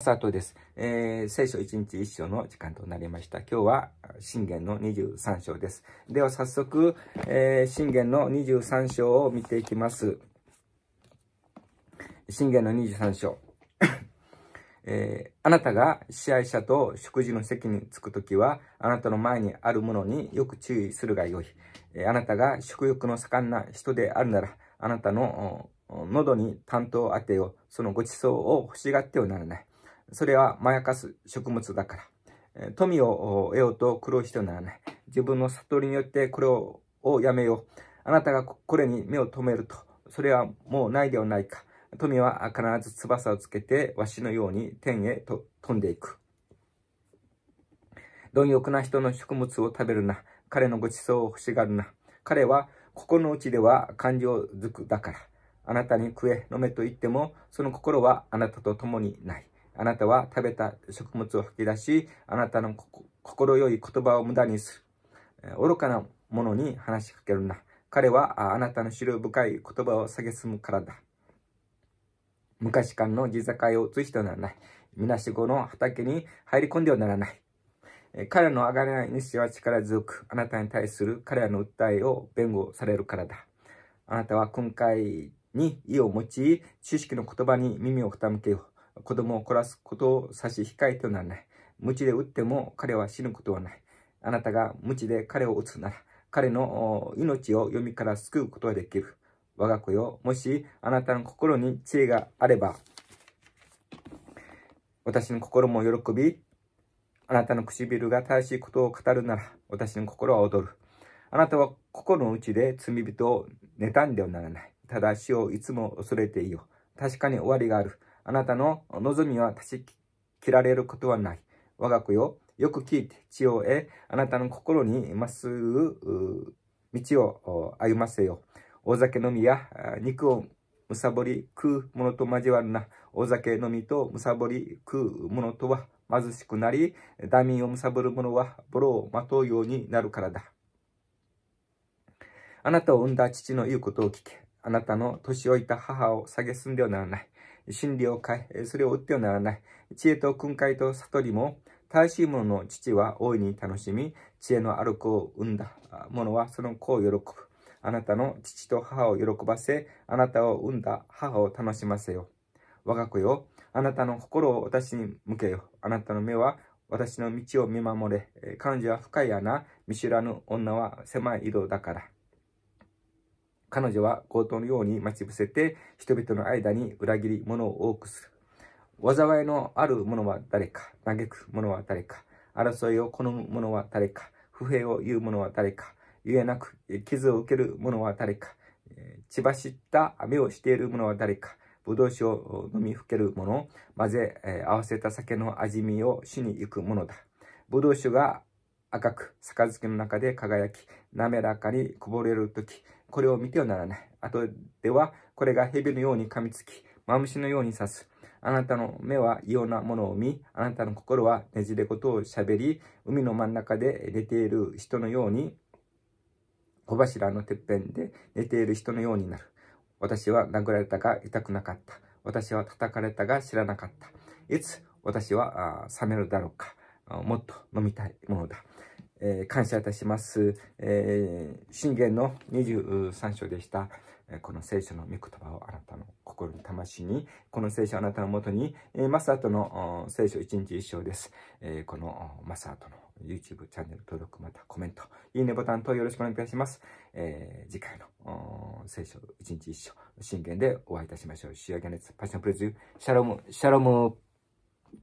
スタートです。えー、聖書一日一章の時間となりました。今日は、信玄の23章です。では早速、えー、信玄の23章を見ていきます。信玄の23章。えー、あなたが支配者と食事の席に着くときは、あなたの前にあるものによく注意するがよい。えー、あなたが食欲の盛んな人であるなら、あなたの喉に担当を当てよう。そのご馳走を欲しがってはならない。それはまやかす食物だから。富を得ようと苦労してならない。自分の悟りによってこれをやめよう。あなたがこれに目を留めると、それはもうないではないか。富は必ず翼をつけて、わしのように天へと飛んでいく。貪欲な人の食物を食べるな。彼のご馳走を欲しがるな。彼はここのうちでは感情づくだから。あなたに食え、飲めと言っても、その心はあなたと共にない。あなたは食べた食物を吐き出し、あなたの心よい言葉を無駄にする。愚かな者に話しかけるな。彼はあなたの知る深い言葉を蔑むからだ。昔間の地境をしてはならない。みなしごの畑に入り込んではならない。彼のあがれない主は力強く、あなたに対する彼らの訴えを弁護されるからだ。あなたは今回に意を持ち、知識の言葉に耳を傾けよう。子供を殺すことを差し控えてならない。無知で打っても彼は死ぬことはない。あなたが無知で彼を打つなら、彼の命を読みから救うことができる。我が子よ、もしあなたの心に知恵があれば、私の心も喜び、あなたの唇が正しいことを語るなら、私の心は踊る。あなたは心の内で罪人を妬んではならない。ただ死をいつも恐れていいよ確かに終わりがある。あなたの望みは断ち切られることはない。我が子よ、よく聞いて、地を得、あなたの心にまっすぐ道を歩ませよ。大酒飲みや肉をむさぼり食うものと交わるな。大酒飲みとむさぼり食うものとは貧しくなり、ダミーをむさぼる者はボロをまとうようになるからだ。あなたを産んだ父の言うことを聞け。あなたの年老いた母を蔑んではならない。真理を変え、それを打ってはならない。知恵と訓戒と悟りも、正しい者の父は大いに楽しみ、知恵のある子を産んだ者はその子を喜ぶ。あなたの父と母を喜ばせ、あなたを産んだ母を楽しませよ。我が子よ、あなたの心を私に向けよ。あなたの目は私の道を見守れ。彼女は深い穴、見知らぬ女は狭い井戸だから。彼女は強盗のように待ち伏せて、人々の間に裏切り者を多くする。災いのある者は誰か、嘆く者は誰か、争いを好む者は誰か、不平を言う者は誰か、言えなく傷を受ける者は誰か、血走った雨をしている者は誰か、ぶどう酒を飲みふける者、混ぜ、合わせた酒の味見をしに行く者だ。葡萄酒が赤く、杯の中で輝き、滑らかにこぼれるとき、これを見てはならない。後では、これが蛇のように噛みつき、マムシのように刺す。あなたの目は異様なものを見、あなたの心はねじれことをしゃべり、海の真ん中で寝ている人のように、小柱のてっぺんで寝ている人のようになる。私は殴られたが痛くなかった。私は叩かれたが知らなかった。いつ私は冷めるだろうか。もっと飲みたいものだ。えー、感謝いたします。えー、信玄の23章でした。この聖書の御言葉をあなたの心に、魂に、この聖書をあなたのもとに、えー、マサトの聖書一日一章です。えー、このマサトの YouTube チャンネル登録、またコメント、いいねボタン等よろしくお願いいたします。えー、次回の聖書一日一章、信玄でお会いいたしましょう。仕上げ熱、パッションプレズ、シャロム、シャロム。